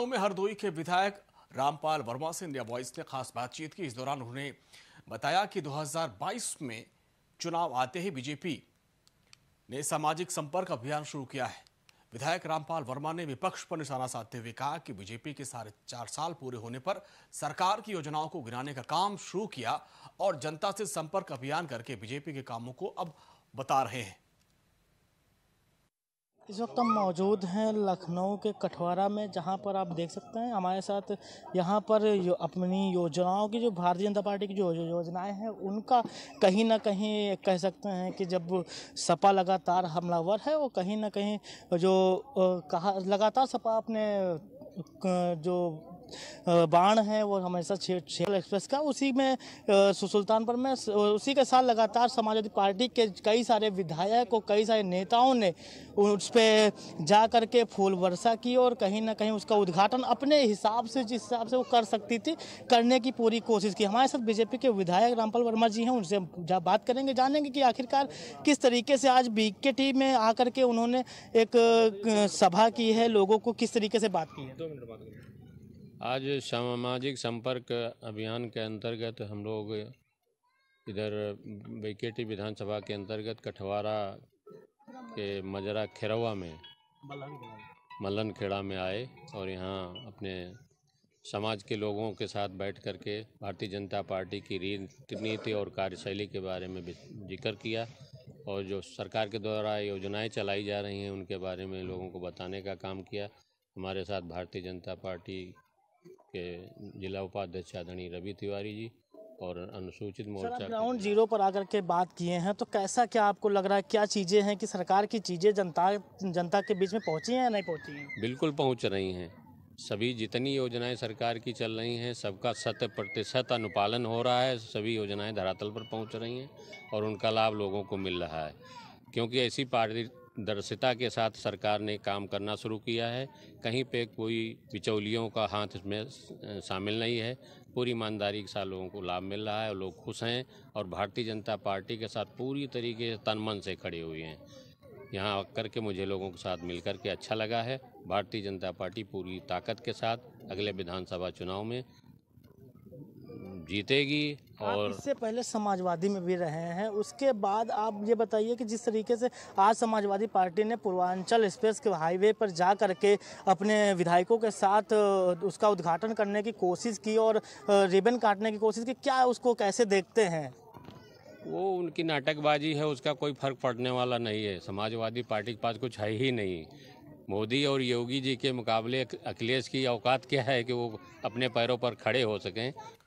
तो में हरदोई के विधायक रामपाल वर्मा से इंडिया वॉइस ने खास बातचीत की इस दौरान उन्होंने बताया कि 2022 में चुनाव आते ही बीजेपी ने सामाजिक संपर्क अभियान शुरू किया है विधायक रामपाल वर्मा ने विपक्ष पर निशाना साधते हुए कहा कि बीजेपी के सारे चार साल पूरे होने पर सरकार की योजनाओं को गिराने का काम शुरू किया और जनता से संपर्क अभियान करके बीजेपी के कामों को अब बता रहे हैं इस वक्त हम मौजूद हैं लखनऊ के कठवारा में जहां पर आप देख सकते हैं हमारे साथ यहां पर यो, अपनी योजनाओं की जो भारतीय जनता पार्टी की जो योजनाएं हैं उनका कहीं ना कहीं कह सकते हैं कि जब सपा लगातार हमलावर है वो कहीं ना कहीं जो कहा लगातार सपा अपने जो बाण है वो हमेशा छेल एक्सप्रेस का उसी में सुल्तानपुर में उसी के साथ लगातार समाजवादी पार्टी के कई सारे विधायक और कई सारे नेताओं ने उस पर जा करके फूल वर्षा की और कहीं ना कहीं उसका उद्घाटन अपने हिसाब से जिस हिसाब से वो कर सकती थी करने की पूरी कोशिश की हमारे साथ बीजेपी के विधायक रामपाल वर्मा जी हैं उनसे बात करेंगे जानेंगे कि आखिरकार किस तरीके से आज टी में आकर के उन्होंने एक सभा की है लोगों को किस तरीके से बात की है दो मिनट बात आज सामाजिक संपर्क अभियान के अंतर्गत हम लोग इधर बीकेटी विधानसभा के अंतर्गत कठवारा के मजरा खेरवा में मल्लन खेड़ा में आए और यहाँ अपने समाज के लोगों के साथ बैठ कर के भारतीय जनता पार्टी की रीति नीति और कार्यशैली के बारे में जिक्र किया और जो सरकार के द्वारा योजनाएं चलाई जा रही हैं उनके बारे में लोगों को बताने का काम किया हमारे साथ भारतीय जनता पार्टी के जिला उपाध्यक्ष आदरणीय रवि तिवारी जी और अनुसूचित मोर्चा ग्राउंड जीरो पर आकर के बात किए हैं तो कैसा क्या आपको लग रहा है क्या चीज़ें हैं कि सरकार की चीज़ें जनता जनता के बीच में पहुंची हैं या नहीं पहुंची हैं बिल्कुल पहुंच रही हैं सभी जितनी योजनाएं सरकार की चल रही हैं सबका शत प्रतिशत अनुपालन हो रहा है सभी योजनाएं धरातल पर पहुंच रही हैं और उनका लाभ लोगों को मिल रहा है क्योंकि ऐसी पारदर्शिता के साथ सरकार ने काम करना शुरू किया है कहीं पे कोई बिचौलियों का हाथ इसमें शामिल नहीं है पूरी ईमानदारी के साथ लोगों को लाभ मिल रहा है और लोग खुश हैं और भारतीय जनता पार्टी के साथ पूरी तरीके से तन मन से खड़े हुए हैं यहाँ आकर के मुझे लोगों के साथ मिलकर के अच्छा लगा है भारतीय जनता पार्टी पूरी ताकत के साथ अगले विधानसभा चुनाव में जीतेगी और इससे पहले समाजवादी में भी रहे हैं उसके बाद आप ये बताइए कि जिस तरीके से आज समाजवादी पार्टी ने पूर्वांचल एक्सप्रेस के हाईवे पर जा करके अपने विधायकों के साथ उसका उद्घाटन करने की कोशिश की और रिबन काटने की कोशिश की क्या उसको कैसे देखते हैं वो उनकी नाटकबाजी है उसका कोई फर्क पड़ने वाला नहीं है समाजवादी पार्टी के पास कुछ है ही नहीं मोदी और योगी जी के मुकाबले अखिलेश की औकात क्या है कि वो अपने पैरों पर खड़े हो सकें